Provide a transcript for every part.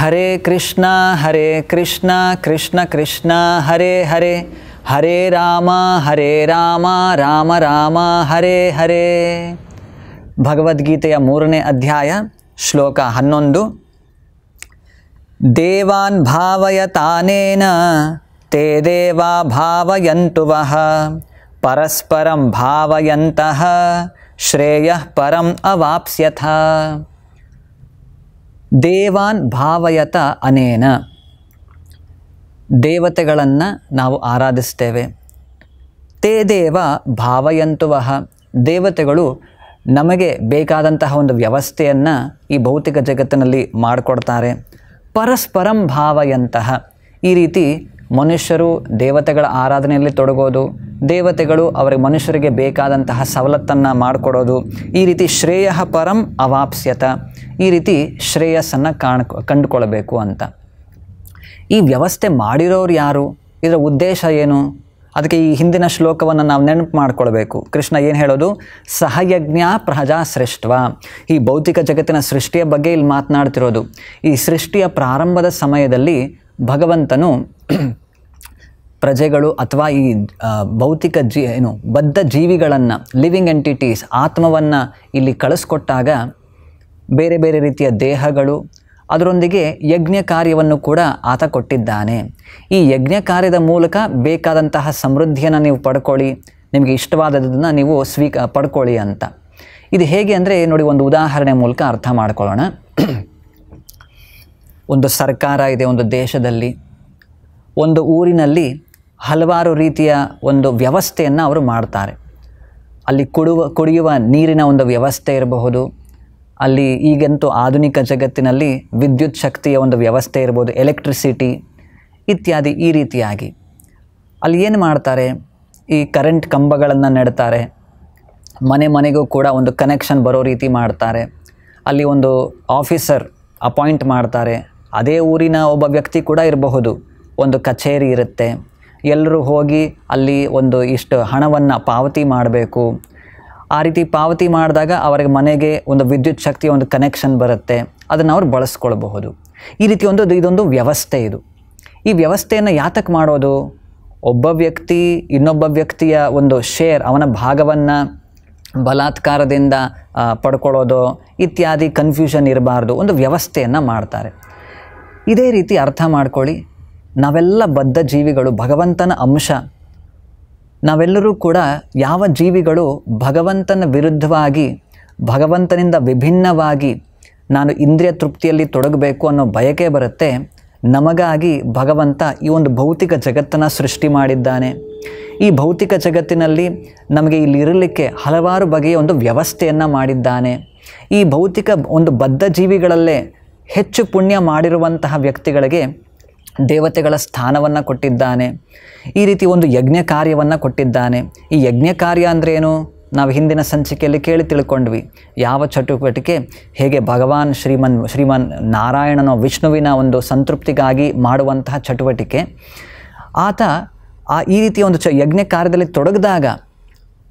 हरे कृष्ण हरे कृष्ण कृष्ण कृष्ण हरे हरे हरे राम हरे राम राम राम हरे हरे भगवद्गीतया मूरने अध्याय श्लोक होन् देवान् भावयतानेन ते देवा भावयन्तु वः परस्परं भावयन्तः श्रेयः परम् अवाप्स्यथ ದೇವಾನ್ ಭಾವಯತ ಅನೇನ ದೇವತೆಗಳನ್ನು ನಾವು ಆರಾಧಿಸ್ತೇವೆ ತೇ ದೇವ ಭಾವಯಂತುವಹ ದೇವತೆಗಳು ನಮಗೆ ಬೇಕಾದಂತಹ ಒಂದು ವ್ಯವಸ್ಥೆಯನ್ನು ಈ ಭೌತಿಕ ಜಗತ್ತಿನಲ್ಲಿ ಮಾಡಿಕೊಡ್ತಾರೆ ಪರಸ್ಪರಂ ಭಾವಯಂತಹ ಈ ರೀತಿ ಮನುಷ್ಯರು ದೇವತೆಗಳ ಆರಾಧನೆಯಲ್ಲಿ ತೊಡಗೋದು ದೇವತೆಗಳು ಅವರಿಗೆ ಮನುಷ್ಯರಿಗೆ ಬೇಕಾದಂತಹ ಸವಲತ್ತನ್ನು ಮಾಡಿಕೊಡೋದು ಈ ರೀತಿ ಶ್ರೇಯ ಪರಂ ಅವಾಪ್ಸ್ಯತ ಈ ರೀತಿ ಶ್ರೇಯಸ್ಸನ್ನು ಕಾಣ್ ಕಂಡುಕೊಳ್ಬೇಕು ಅಂತ ಈ ವ್ಯವಸ್ಥೆ ಮಾಡಿರೋರು ಯಾರು ಇದರ ಉದ್ದೇಶ ಏನು ಅದಕ್ಕೆ ಈ ಹಿಂದಿನ ಶ್ಲೋಕವನ್ನು ನಾವು ನೆನಪು ಮಾಡ್ಕೊಳ್ಬೇಕು ಕೃಷ್ಣ ಏನು ಹೇಳೋದು ಸಹಯಜ್ಞ ಪ್ರಜಾ ಈ ಭೌತಿಕ ಜಗತ್ತಿನ ಸೃಷ್ಟಿಯ ಬಗ್ಗೆ ಇಲ್ಲಿ ಮಾತನಾಡ್ತಿರೋದು ಈ ಸೃಷ್ಟಿಯ ಪ್ರಾರಂಭದ ಸಮಯದಲ್ಲಿ ಭಗವಂತನು ಪ್ರಜೆಗಳು ಅಥವಾ ಈ ಭೌತಿಕ ಜೀ ಏನು ಬದ್ಧ ಜೀವಿಗಳನ್ನು ಲಿವಿಂಗ್ ಎಂಟಿಟೀಸ್ ಆತ್ಮವನ್ನು ಇಲ್ಲಿ ಕಳಿಸ್ಕೊಟ್ಟಾಗ ಬೇರೆ ಬೇರೆ ರೀತಿಯ ದೇಹಗಳು ಅದರೊಂದಿಗೆ ಯಜ್ಞ ಕಾರ್ಯವನ್ನು ಕೂಡ ಆತ ಕೊಟ್ಟಿದ್ದಾನೆ ಈ ಯಜ್ಞ ಕಾರ್ಯದ ಮೂಲಕ ಬೇಕಾದಂತಹ ಸಮೃದ್ಧಿಯನ್ನು ನೀವು ಪಡ್ಕೊಳ್ಳಿ ನಿಮಗೆ ಇಷ್ಟವಾದದನ್ನು ನೀವು ಸ್ವೀಕ ಪಡ್ಕೊಳ್ಳಿ ಅಂತ ಇದು ಹೇಗೆ ಅಂದರೆ ನೋಡಿ ಒಂದು ಉದಾಹರಣೆ ಮೂಲಕ ಅರ್ಥ ಮಾಡ್ಕೊಳ್ಳೋಣ ಒಂದು ಸರ್ಕಾರ ಇದೆ ಒಂದು ದೇಶದಲ್ಲಿ ಒಂದು ಊರಿನಲ್ಲಿ ಹಲವಾರು ರೀತಿಯ ಒಂದು ವ್ಯವಸ್ಥೆಯನ್ನು ಅವರು ಮಾಡ್ತಾರೆ ಅಲ್ಲಿ ಕುಡುವ ಕುಡಿಯುವ ನೀರಿನ ಒಂದು ವ್ಯವಸ್ಥೆ ಇರಬಹುದು ಅಲ್ಲಿ ಈಗಂತೂ ಆಧುನಿಕ ಜಗತ್ತಿನಲ್ಲಿ ವಿದ್ಯುತ್ ಶಕ್ತಿಯ ಒಂದು ವ್ಯವಸ್ಥೆ ಇರ್ಬೋದು ಎಲೆಕ್ಟ್ರಿಸಿಟಿ ಇತ್ಯಾದಿ ಈ ರೀತಿಯಾಗಿ ಅಲ್ಲಿ ಏನು ಮಾಡ್ತಾರೆ ಈ ಕರೆಂಟ್ ಕಂಬಗಳನ್ನು ನೆಡ್ತಾರೆ ಮನೆ ಮನೆಗೂ ಕೂಡ ಒಂದು ಕನೆಕ್ಷನ್ ಬರೋ ರೀತಿ ಮಾಡ್ತಾರೆ ಅಲ್ಲಿ ಒಂದು ಆಫೀಸರ್ ಅಪಾಯಿಂಟ್ ಮಾಡ್ತಾರೆ ಅದೇ ಊರಿನ ಒಬ್ಬ ವ್ಯಕ್ತಿ ಕೂಡ ಇರಬಹುದು ಒಂದು ಕಚೇರಿ ಇರುತ್ತೆ ಎಲ್ಲರೂ ಹೋಗಿ ಅಲ್ಲಿ ಒಂದು ಇಷ್ಟು ಹಣವನ್ನು ಪಾವತಿ ಮಾಡಬೇಕು ಆ ರೀತಿ ಪಾವತಿ ಮಾಡಿದಾಗ ಅವರಿಗೆ ಮನೆಗೆ ಒಂದು ವಿದ್ಯುತ್ ಶಕ್ತಿಯ ಒಂದು ಕನೆಕ್ಷನ್ ಬರುತ್ತೆ ಅದನ್ನು ಅವರು ಬಳಸ್ಕೊಳ್ಬಹುದು ಈ ರೀತಿ ಒಂದು ಇದೊಂದು ವ್ಯವಸ್ಥೆ ಇದು ಈ ವ್ಯವಸ್ಥೆಯನ್ನು ಯಾತಕ್ಕೆ ಮಾಡೋದು ಒಬ್ಬ ವ್ಯಕ್ತಿ ಇನ್ನೊಬ್ಬ ವ್ಯಕ್ತಿಯ ಒಂದು ಶೇರ್ ಅವನ ಭಾಗವನ್ನು ಬಲಾತ್ಕಾರದಿಂದ ಪಡ್ಕೊಳ್ಳೋದು ಇತ್ಯಾದಿ ಕನ್ಫ್ಯೂಷನ್ ಇರಬಾರ್ದು ಒಂದು ವ್ಯವಸ್ಥೆಯನ್ನು ಮಾಡ್ತಾರೆ ಇದೇ ರೀತಿ ಅರ್ಥ ಮಾಡ್ಕೊಳ್ಳಿ ನಾವೆಲ್ಲ ಬದ್ಧ ಜೀವಿಗಳು ಭಗವಂತನ ಅಂಶ ನಾವೆಲ್ಲರೂ ಕೂಡ ಯಾವ ಜೀವಿಗಳು ಭಗವಂತನ ವಿರುದ್ಧವಾಗಿ ಭಗವಂತನಿಂದ ವಿಭಿನ್ನವಾಗಿ ನಾನು ಇಂದ್ರಿಯ ತೃಪ್ತಿಯಲ್ಲಿ ತೊಡಗಬೇಕು ಅನ್ನೋ ಬಯಕೆ ಬರುತ್ತೆ ನಮಗಾಗಿ ಭಗವಂತ ಈ ಒಂದು ಭೌತಿಕ ಜಗತ್ತನ್ನು ಸೃಷ್ಟಿ ಮಾಡಿದ್ದಾನೆ ಈ ಭೌತಿಕ ಜಗತ್ತಿನಲ್ಲಿ ನಮಗೆ ಇಲ್ಲಿರಲಿಕ್ಕೆ ಹಲವಾರು ಬಗೆಯ ಒಂದು ವ್ಯವಸ್ಥೆಯನ್ನು ಮಾಡಿದ್ದಾನೆ ಈ ಭೌತಿಕ ಒಂದು ಬದ್ಧ ಜೀವಿಗಳಲ್ಲೇ ಹೆಚ್ಚು ಪುಣ್ಯ ಮಾಡಿರುವಂತಹ ವ್ಯಕ್ತಿಗಳಿಗೆ ದೇವತೆಗಳ ಸ್ಥಾನವನ್ನು ಕೊಟ್ಟಿದ್ದಾನೆ ಈ ರೀತಿ ಒಂದು ಯಜ್ಞ ಕಾರ್ಯವನ್ನು ಕೊಟ್ಟಿದ್ದಾನೆ ಈ ಯಜ್ಞ ಕಾರ್ಯ ಅಂದ್ರೇನು ನಾವು ಹಿಂದಿನ ಸಂಚಿಕೆಯಲ್ಲಿ ಕೇಳಿ ತಿಳ್ಕೊಂಡ್ವಿ ಯಾವ ಚಟುವಟಿಕೆ ಹೇಗೆ ಭಗವಾನ್ ಶ್ರೀಮನ್ ಶ್ರೀಮನ್ ನಾರಾಯಣನೋ ವಿಷ್ಣುವಿನ ಒಂದು ಸಂತೃಪ್ತಿಗಾಗಿ ಮಾಡುವಂತಹ ಚಟುವಟಿಕೆ ಆತ ಆ ಈ ರೀತಿಯ ಒಂದು ಚ ಯಜ್ಞ ಕಾರ್ಯದಲ್ಲಿ ತೊಡಗಿದಾಗ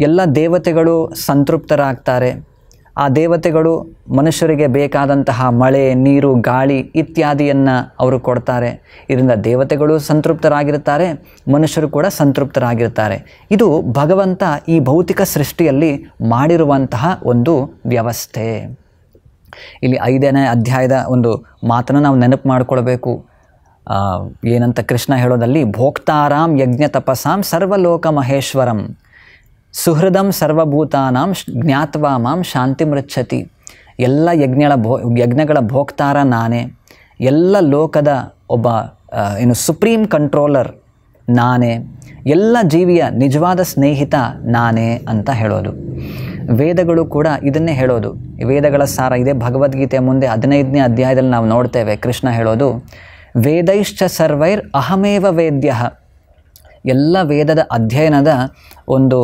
ಎಲ್ಲ ದೇವತೆಗಳು ಸಂತೃಪ್ತರಾಗ್ತಾರೆ ಆ ದೇವತೆಗಳು ಮನುಷ್ಯರಿಗೆ ಬೇಕಾದಂತಹ ಮಳೆ ನೀರು ಗಾಳಿ ಇತ್ಯಾದಿಯನ್ನು ಅವರು ಕೊಡ್ತಾರೆ ಇದರಿಂದ ದೇವತೆಗಳು ಸಂತೃಪ್ತರಾಗಿರ್ತಾರೆ ಮನುಷ್ಯರು ಕೂಡ ಸಂತೃಪ್ತರಾಗಿರ್ತಾರೆ ಇದು ಭಗವಂತ ಈ ಭೌತಿಕ ಸೃಷ್ಟಿಯಲ್ಲಿ ಮಾಡಿರುವಂತಹ ಒಂದು ವ್ಯವಸ್ಥೆ ಇಲ್ಲಿ ಐದನೇ ಅಧ್ಯಾಯದ ಒಂದು ಮಾತನ್ನು ನಾವು ನೆನಪು ಮಾಡಿಕೊಳ್ಬೇಕು ಏನಂತ ಕೃಷ್ಣ ಹೇಳೋದಲ್ಲಿ ಭೋಕ್ತಾರಾಂ ಯಜ್ಞ ತಪಸಾಂ ಸರ್ವಲೋಕ ಮಹೇಶ್ವರಂ ಸುಹೃದಂ ಸರ್ವಭೂತಾನಾಂ ಜ್ಞಾತ್ವಾ ಮಾಂ ಶಾಂತಿಮೃಚ್ಛತಿ ಎಲ್ಲ ಯಜ್ಞಗಳ ಭೋ ಯಜ್ಞಗಳ ಭೋಕ್ತಾರ ನಾನೇ ಎಲ್ಲ ಲೋಕದ ಒಬ್ಬ ಏನು ಸುಪ್ರೀಂ ಕಂಟ್ರೋಲರ್ ನಾನೇ ಎಲ್ಲ ಜೀವಿಯ ನಿಜವಾದ ಸ್ನೇಹಿತ ನಾನೇ ಅಂತ ಹೇಳೋದು ವೇದಗಳು ಕೂಡ ಇದನ್ನೇ ಹೇಳೋದು ವೇದಗಳ ಸಾರ ಇದೆ ಭಗವದ್ಗೀತೆ ಮುಂದೆ ಹದಿನೈದನೇ ಅಧ್ಯಾಯದಲ್ಲಿ ನಾವು ನೋಡ್ತೇವೆ ಕೃಷ್ಣ ಹೇಳೋದು ವೇದೈಶ್ಚ ಸರ್ವೈರ್ ಅಹಮೇವ ವೇದ್ಯ ಎಲ್ಲ ವೇದದ ಅಧ್ಯಯನದ ಒಂದು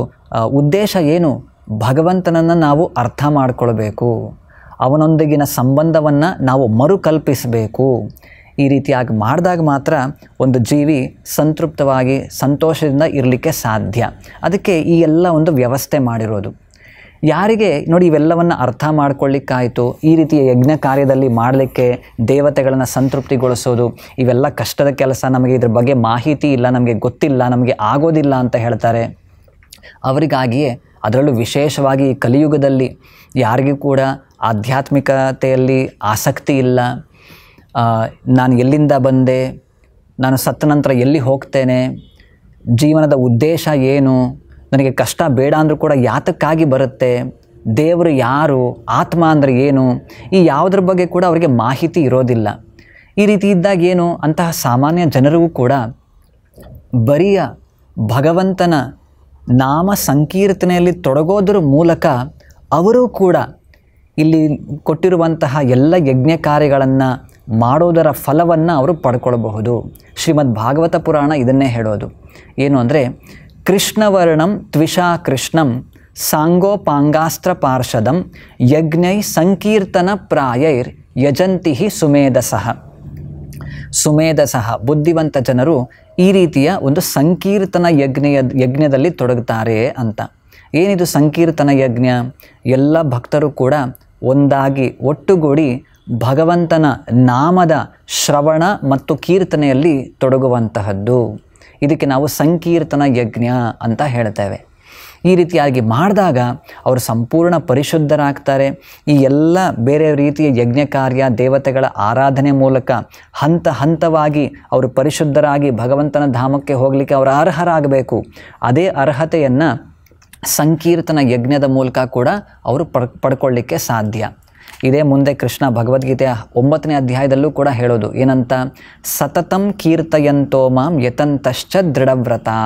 ಉದ್ದೇಶ ಏನು ಭಗವಂತನನ್ನು ನಾವು ಅರ್ಥ ಮಾಡಿಕೊಳ್ಬೇಕು ಅವನೊಂದಿಗಿನ ಸಂಬಂಧವನ್ನು ನಾವು ಮರುಕಲ್ಪಿಸಬೇಕು ಈ ರೀತಿಯಾಗಿ ಮಾಡಿದಾಗ ಮಾತ್ರ ಒಂದು ಜೀವಿ ಸಂತೃಪ್ತವಾಗಿ ಸಂತೋಷದಿಂದ ಇರಲಿಕ್ಕೆ ಸಾಧ್ಯ ಅದಕ್ಕೆ ಈ ಎಲ್ಲ ಒಂದು ವ್ಯವಸ್ಥೆ ಮಾಡಿರೋದು ಯಾರಿಗೆ ನೋಡಿ ಇವೆಲ್ಲವನ್ನು ಅರ್ಥ ಮಾಡ್ಕೊಳ್ಳಿಕ್ಕಾಯಿತು ಈ ರೀತಿಯ ಯಜ್ಞ ಕಾರ್ಯದಲ್ಲಿ ಮಾಡಲಿಕ್ಕೆ ದೇವತೆಗಳನ್ನು ಸಂತೃಪ್ತಿಗೊಳಿಸೋದು ಇವೆಲ್ಲ ಕಷ್ಟದ ಕೆಲಸ ನಮಗೆ ಇದ್ರ ಬಗ್ಗೆ ಮಾಹಿತಿ ಇಲ್ಲ ನಮಗೆ ಗೊತ್ತಿಲ್ಲ ನಮಗೆ ಆಗೋದಿಲ್ಲ ಅಂತ ಹೇಳ್ತಾರೆ ಅವರಿಗಾಗಿಯೇ ಅದರಲ್ಲೂ ವಿಶೇಷವಾಗಿ ಕಲಿಯುಗದಲ್ಲಿ ಯಾರಿಗೂ ಕೂಡ ಆಧ್ಯಾತ್ಮಿಕತೆಯಲ್ಲಿ ಆಸಕ್ತಿ ಇಲ್ಲ ನಾನು ಎಲ್ಲಿಂದ ಬಂದೆ ನಾನು ಸತ್ತ ನಂತರ ಎಲ್ಲಿ ಹೋಗ್ತೇನೆ ಜೀವನದ ಉದ್ದೇಶ ಏನು ನನಗೆ ಕಷ್ಟ ಬೇಡ ಅಂದರೂ ಕೂಡ ಯಾತಕ್ಕಾಗಿ ಬರುತ್ತೆ ದೇವರು ಯಾರು ಆತ್ಮ ಅಂದರೆ ಏನು ಈ ಯಾವುದ್ರ ಬಗ್ಗೆ ಕೂಡ ಅವರಿಗೆ ಮಾಹಿತಿ ಇರೋದಿಲ್ಲ ಈ ರೀತಿ ಇದ್ದಾಗ ಏನು ಅಂತಹ ಸಾಮಾನ್ಯ ಜನರಿಗೂ ಕೂಡ ಬರಿಯ ಭಗವಂತನ ನಾಮ ಸಂಕೀರ್ತನೆಯಲ್ಲಿ ತೊಡಗೋದ್ರ ಮೂಲಕ ಅವರು ಕೂಡ ಇಲ್ಲಿ ಕೊಟ್ಟಿರುವಂತಹ ಎಲ್ಲ ಯಜ್ಞ ಕಾರ್ಯಗಳನ್ನು ಮಾಡೋದರ ಫಲವನ್ನು ಅವರು ಪಡ್ಕೊಳ್ಬಹುದು ಶ್ರೀಮದ್ ಭಾಗವತ ಪುರಾಣ ಇದನ್ನೇ ಹೇಳೋದು ಏನು ಅಂದರೆ ಕೃಷ್ಣವರ್ಣಂ ತ್ವಿಷಾ ಕೃಷ್ಣಂ ಸಾಂಗೋಪಾಂಗಾಸ್ತ್ರ ಪಾರ್ಷದಂ ಯಜ್ಞೈ ಸಂಕೀರ್ತನ ಪ್ರಾಯೈರ್ ಯಜಂತಿ ಸುಮೇಧಸಃ ಸುಮೇಧಸಃ ಬುದ್ಧಿವಂತ ಜನರು ಈ ರೀತಿಯ ಒಂದು ಸಂಕೀರ್ತನ ಯಜ್ಞೆಯ ಯಜ್ಞದಲ್ಲಿ ತೊಡಗುತ್ತಾರೆ ಅಂತ ಏನಿದು ಸಂಕೀರ್ತನ ಯಜ್ಞ ಎಲ್ಲ ಭಕ್ತರು ಕೂಡ ಒಂದಾಗಿ ಒಟ್ಟುಗೂಡಿ ಭಗವಂತನ ನಾಮದ ಶ್ರವಣ ಮತ್ತು ಕೀರ್ತನೆಯಲ್ಲಿ ತೊಡಗುವಂತಹದ್ದು ಇದಕ್ಕೆ ನಾವು ಸಂಕೀರ್ತನ ಯಜ್ಞ ಅಂತ ಹೇಳ್ತೇವೆ ಈ ರೀತಿಯಾಗಿ ಮಾಡಿದಾಗ ಅವರು ಸಂಪೂರ್ಣ ಪರಿಶುದ್ಧರಾಗ್ತಾರೆ ಈ ಎಲ್ಲ ಬೇರೆ ರೀತಿಯ ಯಜ್ಞ ಕಾರ್ಯ ದೇವತೆಗಳ ಆರಾಧನೆ ಮೂಲಕ ಹಂತ ಹಂತವಾಗಿ ಅವರು ಪರಿಶುದ್ಧರಾಗಿ ಭಗವಂತನ ಧಾಮಕ್ಕೆ ಹೋಗಲಿಕ್ಕೆ ಅವರು ಅರ್ಹರಾಗಬೇಕು ಅದೇ ಅರ್ಹತೆಯನ್ನು ಸಂಕೀರ್ತನ ಯಜ್ಞದ ಮೂಲಕ ಕೂಡ ಅವರು ಪಡ್ ಪಡ್ಕೊಳ್ಳಿಕ್ಕೆ ಸಾಧ್ಯ ಇದೇ ಮುಂದೆ ಕೃಷ್ಣ ಭಗವದ್ಗೀತೆಯ ಒಂಬತ್ತನೇ ಅಧ್ಯಾಯದಲ್ಲೂ ಕೂಡ ಹೇಳೋದು ಏನಂತ ಸತತಂ ಕೀರ್ತಯಂತೋ ಮಾಂ ಯತಂತಶ್ಚ ದೃಢವ್ರತಾ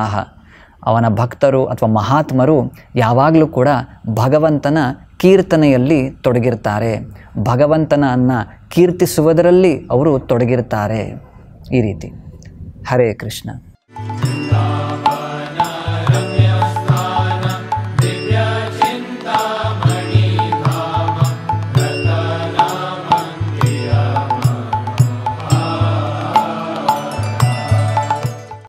ಅವನ ಭಕ್ತರು ಅಥವಾ ಮಹಾತ್ಮರು ಯಾವಾಗಲೂ ಕೂಡ ಭಗವಂತನ ಕೀರ್ತನೆಯಲ್ಲಿ ತೊಡಗಿರ್ತಾರೆ ಭಗವಂತನನ್ನು ಕೀರ್ತಿಸುವುದರಲ್ಲಿ ಅವರು ತೊಡಗಿರ್ತಾರೆ ಈ ರೀತಿ ಹರೇ ಕೃಷ್ಣ